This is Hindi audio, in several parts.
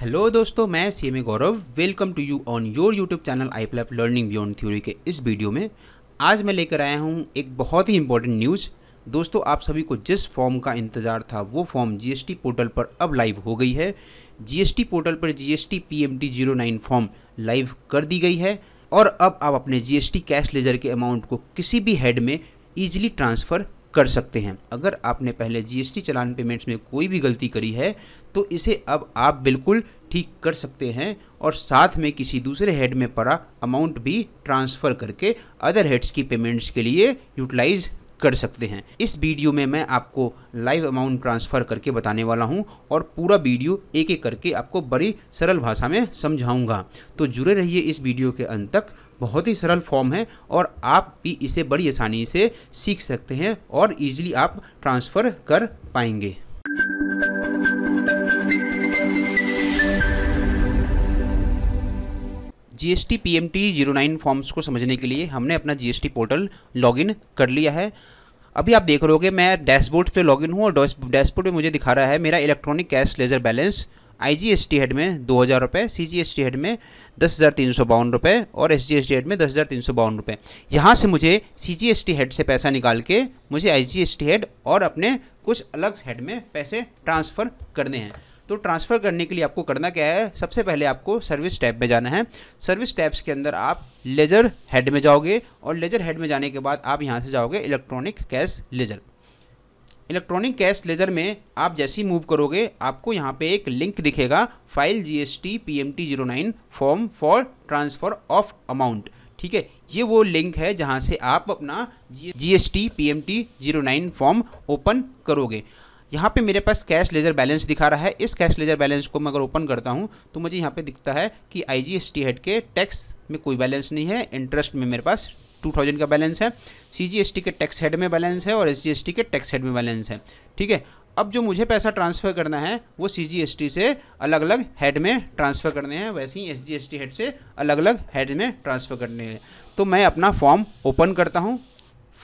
हेलो दोस्तों मैं C M Gaurav welcome to you on your YouTube channel I flap learning beyond theory के इस वीडियो में आज मैं लेकर आया हूँ एक बहुत ही इंपॉर्टेंट न्यूज़ दोस्तों आप सभी को जिस फॉर्म का इंतज़ार था वो फॉर्म जीएसटी पोर्टल पर अब लाइव हो गई है जीएसटी पोर्टल पर जी एस फॉर्म लाइव कर दी गई है और अब आप अपने जी कैश लेजर के अमाउंट को किसी भी हेड में ईजिली ट्रांसफ़र कर सकते हैं अगर आपने पहले जीएसटी चलान पेमेंट्स में कोई भी गलती करी है तो इसे अब आप बिल्कुल ठीक कर सकते हैं और साथ में किसी दूसरे हेड में पड़ा अमाउंट भी ट्रांसफ़र करके अदर हेड्स की पेमेंट्स के लिए यूटिलाइज कर सकते हैं इस वीडियो में मैं आपको लाइव अमाउंट ट्रांसफ़र करके बताने वाला हूं और पूरा वीडियो एक एक करके आपको बड़ी सरल भाषा में समझाऊंगा तो जुड़े रहिए इस वीडियो के अंत तक बहुत ही सरल फॉर्म है और आप भी इसे बड़ी आसानी से सीख सकते हैं और इजीली आप ट्रांसफ़र कर पाएंगे G S T P M T zero nine forms को समझने के लिए हमने अपना G S T portal login कर लिया है अभी आप देख रहे होगे मैं डैशबोर्ड पे लॉगिन हूँ और डैशबोर्ड पे मुझे दिखा रहा है मेरा electronic cash ledger balance T head में दो हज़ार रुपये टी हेड में दस हज़ार तीन सौ बावन रुपये और एस टी हेड में दस हज़ार तीन सौ बावन रुपये यहाँ से मुझे टी हेड से पैसा निकाल के मुझे टी हेड और अपने कुछ अलग हेड में पैसे ट्रांसफ़र करने हैं तो ट्रांसफ़र करने के लिए आपको करना क्या है सबसे पहले आपको सर्विस टैब में जाना है सर्विस टैब्स के अंदर आप लेजर हेड में जाओगे और लेजर हेड में जाने के बाद आप यहाँ से जाओगे electronic cash ledger electronic cash ledger में आप जैसी मूव करोगे आपको यहाँ पे एक लिंक दिखेगा file G S T P M T zero nine form for transfer of amount ठीक है ये वो लिंक है जहाँ से आप अपना G S T P M T zero nine form open करोगे यहाँ पे मेरे पास कैश लेजर बैलेंस दिखा रहा है इस कैश लेजर बैलेंस को मैं अगर ओपन करता हूँ तो मुझे यहाँ पे दिखता है कि I G S T head के टैक्स में कोई बैलेंस नहीं है इंटरेस्ट में मेरे पास टू थाउजेंड का बैलेंस है सी के टैक्स हेड में बैलेंस है और एस के टैक्स हेड में बैलेंस है ठीक है अब जो मुझे पैसा ट्रांसफ़र करना है वो सी से अलग अलग हेड में ट्रांसफ़र करने हैं वैसे ही एस हेड से अलग अलग हेड में ट्रांसफ़र करने हैं तो मैं अपना फॉर्म ओपन करता हूँ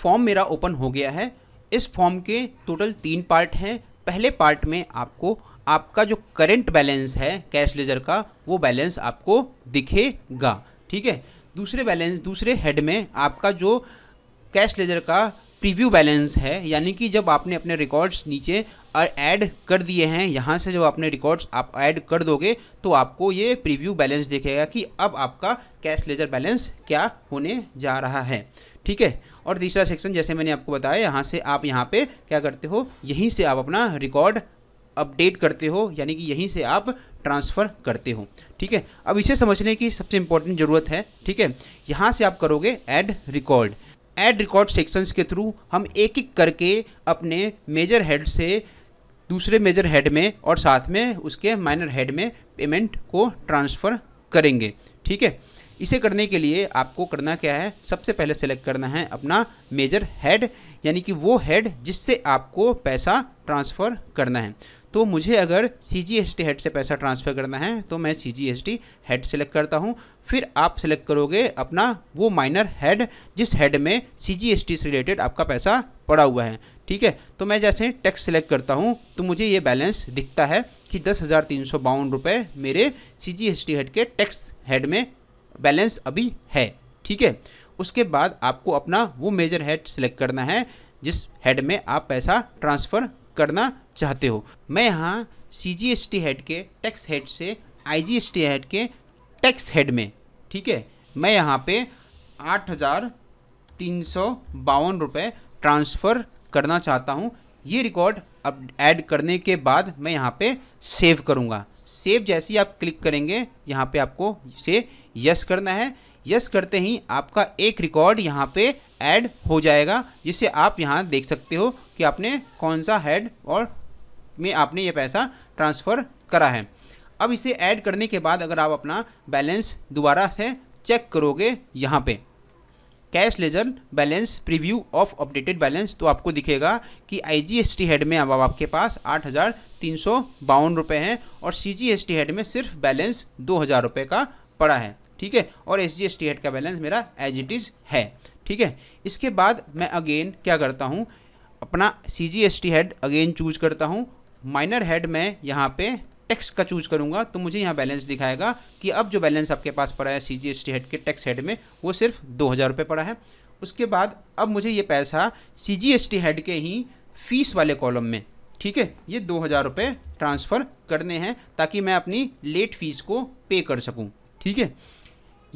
फॉर्म मेरा ओपन हो गया है इस फॉर्म के टोटल तीन पार्ट हैं पहले पार्ट में आपको आपका जो करेंट बैलेंस है कैश लेजर का वो बैलेंस आपको दिखेगा ठीक है दूसरे बैलेंस दूसरे हेड में आपका जो कैश लेजर का प्रीव्यू बैलेंस है यानी कि जब आपने अपने रिकॉर्ड्स नीचे और ऐड कर दिए हैं यहाँ से जब आपने रिकॉर्ड्स आप ऐड कर दोगे तो आपको ये प्रीव्यू बैलेंस देखेगा कि अब आपका कैश लेजर बैलेंस क्या होने जा रहा है ठीक है और तीसरा सेक्शन जैसे मैंने आपको बताया यहाँ से आप यहाँ पे क्या करते हो यहीं से आप अपना रिकॉर्ड अपडेट करते हो यानी कि यहीं से आप ट्रांसफ़र करते हो ठीक है अब इसे समझने की सबसे इम्पोर्टेंट ज़रूरत है ठीक है यहाँ से आप करोगे add record add record sections के थ्रू हम एक एक करके अपने मेजर हेड से दूसरे मेजर हेड में और साथ में उसके माइनर हेड में पेमेंट को ट्रांसफ़र करेंगे ठीक है इसे करने के लिए आपको करना क्या है सबसे पहले सेलेक्ट करना है अपना मेजर हेड यानी कि वो हेड जिससे आपको पैसा ट्रांसफ़र करना है तो मुझे अगर C G S T head से पैसा ट्रांसफ़र करना है तो मैं C G S T head select करता हूँ फिर आप सेलेक्ट करोगे अपना वो माइनर हेड जिस हेड में सी जी एस टी से रिलेटेड आपका पैसा पड़ा हुआ है ठीक है तो मैं जैसे टैक्स सेलेक्ट करता हूँ तो मुझे ये बैलेंस दिखता है कि दस हज़ार तीन सौ बावन रुपये मेरे C G S T head के टैक्स हेड में बैलेंस अभी है ठीक है उसके बाद आपको अपना वो मेजर हेड सेलेक्ट करना है जिस हेड में आप पैसा ट्रांसफ़र करना चाहते हो मैं यहाँ C G S T head के टैक्स हेड से I G S T head के टैक्स हेड में ठीक है मैं यहाँ पे आठ हज़ार तीन सौ बावन रुपये ट्रांसफ़र करना चाहता हूँ ये रिकॉर्ड अब ऐड करने के बाद मैं यहाँ पे सेव करूँगा सेव जैसे ही आप क्लिक करेंगे यहाँ पे आपको इसे यस करना है यस करते ही आपका एक रिकॉर्ड यहाँ पे ऐड हो जाएगा जिसे आप यहाँ देख सकते हो कि आपने कौन सा हेड और में आपने ये पैसा ट्रांसफ़र करा है अब इसे ऐड करने के बाद अगर आप अपना बैलेंस दोबारा से चेक करोगे यहाँ पे cash ledger balance preview of updated balance तो आपको दिखेगा कि आईजीएसटी हेड में अब आपके पास आठ हज़ार तीन सौ बावन रुपये हैं और सीजीएसटी हेड में सिर्फ बैलेंस दो हज़ार रुपये का पड़ा है ठीक है और S G S T head का बैलेंस मेरा एज इट इज़ है ठीक है इसके बाद मैं अगेन क्या करता हूँ अपना C G S T head again choose करता हूँ माइनर हेड मैं यहाँ पे टैक्स का चूज करूँगा तो मुझे यहाँ बैलेंस दिखाएगा कि अब जो बैलेंस आपके पास पड़ा है C G S T head के टैक्स हेड में वो सिर्फ दो हज़ार रुपये पड़ा है उसके बाद अब मुझे ये पैसा C G S T head के ही फीस वाले कॉलम में ठीक है ये दो हज़ार रुपये ट्रांसफ़र करने हैं ताकि मैं अपनी लेट फीस को पे कर सकूँ ठीक है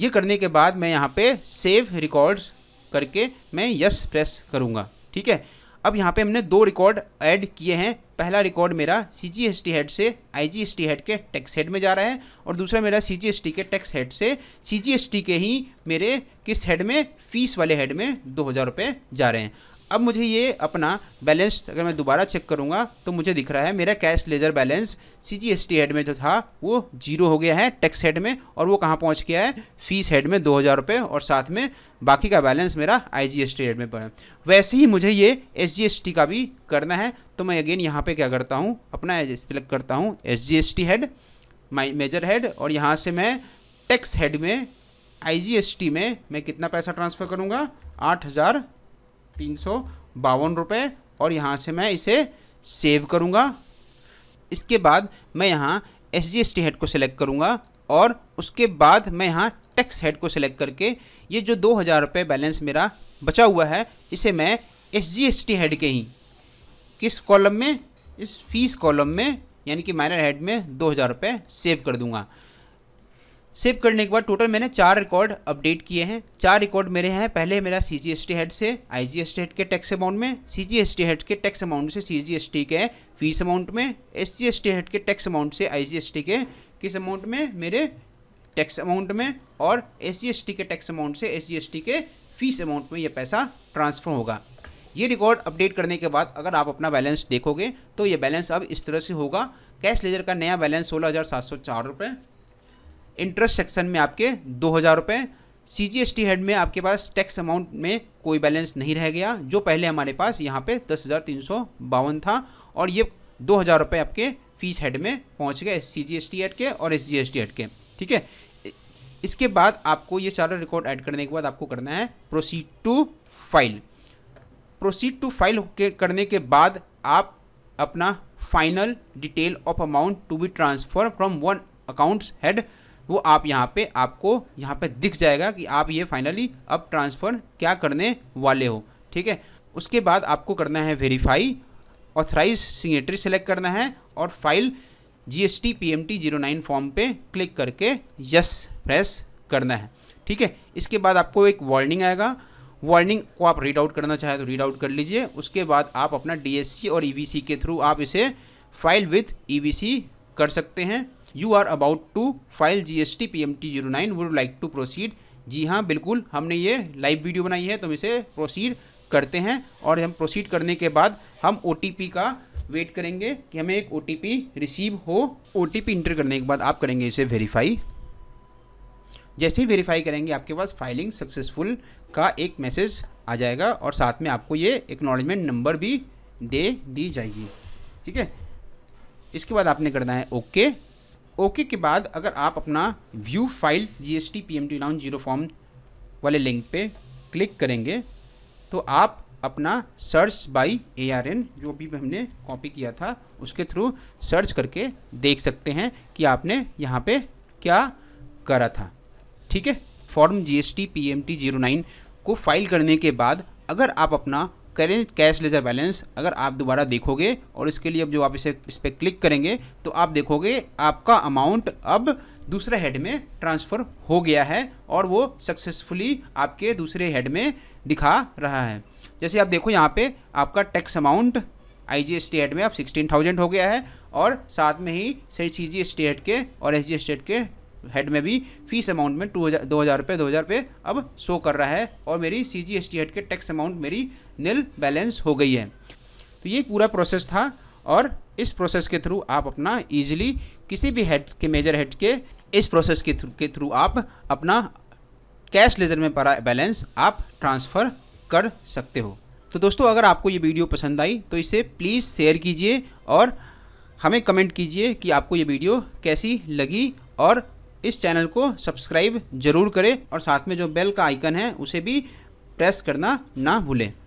ये करने के बाद मैं यहाँ पे सेव रिकॉर्ड्स करके मैं यस प्रेस करूँगा ठीक है अब यहाँ पे हमने दो रिकॉर्ड ऐड किए हैं पहला रिकॉर्ड मेरा C G S T head से I G S T head के टैक्स हेड में जा रहा है और दूसरा मेरा सी जी एस टी के टैक्स हेड से सी जी एस टी के ही मेरे किस हेड में फीस वाले हेड में दो हज़ार रुपये जा रहे हैं अब मुझे ये अपना बैलेंस अगर मैं दोबारा चेक करूँगा तो मुझे दिख रहा है मेरा cash ledger balance C G S T head में जो था वो जीरो हो गया है टैक्स हेड में और वो कहाँ पहुँच गया है फीस हेड में दो हज़ार रुपये और साथ में बाकी का बैलेंस मेरा I G S T head में पड़ा वैसे ही मुझे ये एस जी एस टी का भी करना है तो मैं अगेन यहाँ पर क्या करता हूँ अपना सिलेक्ट करता हूँ S G S T head my major head और यहाँ से मैं टैक्स हेड में टी में मैं कितना पैसा ट्रांसफ़र करूँगा आठ हज़ार तीन सौ बावन रुपये और यहाँ से मैं इसे सेव करूँगा इसके बाद मैं यहाँ S G S T head को सिलेक्ट करूँगा और उसके बाद मैं यहाँ टैक्स हेड को सिलेक्ट करके ये जो दो हज़ार रुपये बैलेंस मेरा बचा हुआ है इसे मैं S G S T head के ही किस कॉलम में इस फीस कॉलम में यानी कि माइनर हेड में दो हज़ार रुपये सेव कर दूँगा सेव करने के बाद टोटल मैंने चार रिकॉर्ड अपडेट किए हैं चार रिकॉर्ड मेरे हैं पहले मेरा C G S T head से I G S T head के टैक्स अमाउंट में C G S T head के टैक्स अमाउंट से सी जी एस टी के फीस अमाउंट में S G S T head के टैक्स अमाउंट से आई जी एस टी के किस अमाउंट में मेरे टैक्स अमाउंट में और एस जी एस टी के टैक्स अमाउंट से एस जी एस टी के फीस अमाउंट में यह पैसा ट्रांसफर होगा ये रिकॉर्ड अपडेट करने के बाद अगर आप अपना बैलेंस देखोगे तो ये बैलेंस अब इस तरह से होगा कैश लेजर का नया बैलेंस सोलह हज़ार सात सौ चार रुपये इंटरेस्ट सेक्शन में आपके दो हज़ार रुपये C G S T head में आपके पास टैक्स अमाउंट में कोई बैलेंस नहीं रह गया जो पहले हमारे पास यहाँ पे दस हज़ार तीन सौ बावन था और ये दो हज़ार रुपये आपके फीस हेड में पहुँच गए C G S T head के और S G S T head के ठीक है इसके बाद आपको ये सारा रिकॉर्ड ऐड करने के बाद आपको करना है proceed to file proceed to file करने के बाद आप अपना final detail of amount to be transfer from one accounts head वो आप यहाँ पे आपको यहाँ पे दिख जाएगा कि आप ये फाइनली अब ट्रांसफ़र क्या करने वाले हो ठीक है उसके बाद आपको करना है वेरीफाई ऑथराइज सिग्नेटरी सेलेक्ट करना है और file G S T P M T zero nine form पर क्लिक करके यस प्रेस करना है ठीक है इसके बाद आपको एक वार्निंग आएगा वार्निंग को आप रीड आउट करना चाहें तो रीड आउट कर लीजिए उसके बाद आप अपना डी और ई e के थ्रू आप इसे फाइल विथ ई कर सकते हैं you are about to file G S T P M T zero nine would like to proceed जी हाँ बिल्कुल हमने ये लाइव वीडियो बनाई है तो हम इसे प्रोसीड करते हैं और हम प्रोसीड करने के बाद हम ओ टी पी का वेट करेंगे कि हमें एक ओ टी पी रिसीव हो ओ टी पी इंटर करने के बाद आप करेंगे इसे वेरीफाई जैसे ही वेरीफाई करेंगे आपके पास फाइलिंग सक्सेसफुल का एक मैसेज आ जाएगा और साथ में आपको ये एक्नॉलेजमेंट नंबर भी दे दी जाएगी ठीक है इसके बाद आपने करना है ओके ओके के बाद अगर आप अपना view file G S T P M T zero form वाले लिंक पे क्लिक करेंगे तो आप अपना search by A R N जो भी हमने कॉपी किया था उसके थ्रू सर्च करके देख सकते हैं कि आपने यहाँ पे क्या करा था ठीक है form G S T P M T zero nine को फाइल करने के बाद अगर आप अपना करेंट कैश लेजर बैलेंस अगर आप दोबारा देखोगे और इसके लिए अब जो आप इसे इस पर क्लिक करेंगे तो आप देखोगे आपका अमाउंट अब दूसरे हेड में ट्रांसफ़र हो गया है और वो सक्सेसफुली आपके दूसरे हेड में दिखा रहा है जैसे आप देखो यहाँ पे आपका tax amount I G head में अब सिक्सटीन थाउजेंड हो गया है और साथ में ही सही सी जी के और एस जी के हेड में भी फीस अमाउंट में टू हज़ार दो हज़ार रुपये दो हज़ार रुपये अब शो कर रहा है और मेरी C G S T head के टैक्स अमाउंट मेरी नील बैलेंस हो गई है तो ये पूरा प्रोसेस था और इस प्रोसेस के थ्रू आप अपना ईजिली किसी भी हेड के मेजर हेड के इस प्रोसेस के थ्रू के थ्रू आप अपना कैश लेजर में पड़ा बैलेंस आप ट्रांसफ़र कर सकते हो तो दोस्तों अगर आपको ये वीडियो पसंद आई तो इसे प्लीज़ शेयर कीजिए और हमें कमेंट कीजिए कि आपको ये वीडियो कैसी लगी और इस चैनल को सब्सक्राइब जरूर करें और साथ में जो बेल का आइकन है उसे भी प्रेस करना ना भूलें